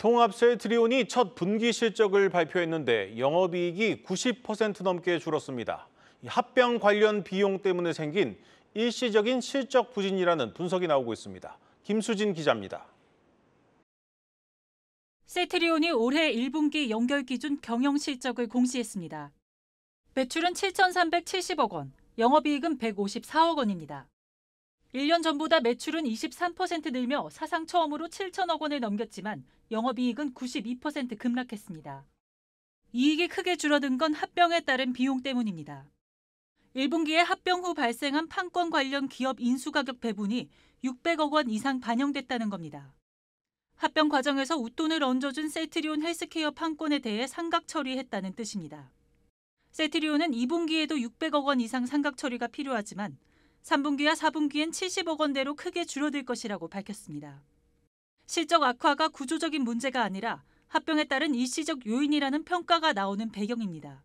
통합세 트리온이 첫 분기 실적을 발표했는데 영업이익이 90% 넘게 줄었습니다. 합병 관련 비용 때문에 생긴 일시적인 실적 부진이라는 분석이 나오고 있습니다. 김수진 기자입니다. 세트리온이 올해 1분기 연결 기준 경영 실적을 공시했습니다. 매출은 7,370억 원, 영업이익은 154억 원입니다. 1년 전보다 매출은 23% 늘며 사상 처음으로 7천억 원을 넘겼지만 영업이익은 92% 급락했습니다. 이익이 크게 줄어든 건 합병에 따른 비용 때문입니다. 1분기에 합병 후 발생한 판권 관련 기업 인수가격 배분이 600억 원 이상 반영됐다는 겁니다. 합병 과정에서 웃돈을 얹어준 세트리온 헬스케어 판권에 대해 상각 처리했다는 뜻입니다. 세트리온은 2분기에도 600억 원 이상 상각 처리가 필요하지만 3분기와 4분기엔 70억 원대로 크게 줄어들 것이라고 밝혔습니다. 실적 악화가 구조적인 문제가 아니라 합병에 따른 일시적 요인이라는 평가가 나오는 배경입니다.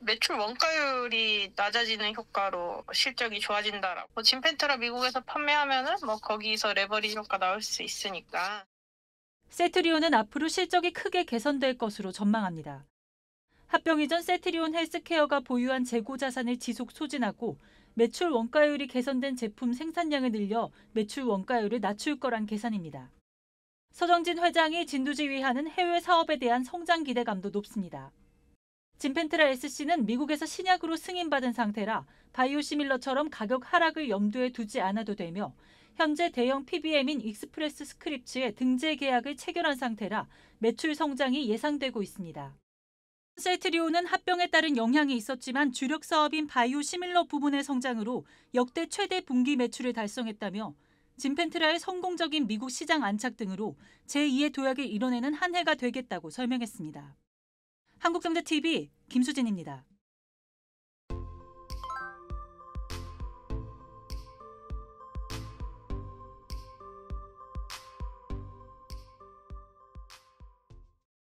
매출 원가율이 낮아지는 효과로 실적이 좋아진다라고. 진펜트라 미국에서 판매하면은 뭐 거기서 레버리지 효과 나올 수 있으니까. 세트리온은 앞으로 실적이 크게 개선될 것으로 전망합니다. 합병 이전 세트리온 헬스케어가 보유한 재고 자산을 지속 소진하고 매출 원가율이 개선된 제품 생산량을 늘려 매출 원가율을 낮출 거란 계산입니다. 서정진 회장이 진두지휘하는 해외 사업에 대한 성장 기대감도 높습니다. 진펜트라 SC는 미국에서 신약으로 승인받은 상태라 바이오시밀러처럼 가격 하락을 염두에 두지 않아도 되며 현재 대형 PBM인 익스프레스 스크립츠의 등재 계약을 체결한 상태라 매출 성장이 예상되고 있습니다. 셀트리온은 합병에 따른 영향이 있었지만 주력 사업인 바이오 시밀러 부분의 성장으로 역대 최대 분기 매출을 달성했다며 진펜트라의 성공적인 미국 시장 안착 등으로 제2의 도약을 이뤄내는 한 해가 되겠다고 설명했습니다. 한국경제TV 김수진입니다.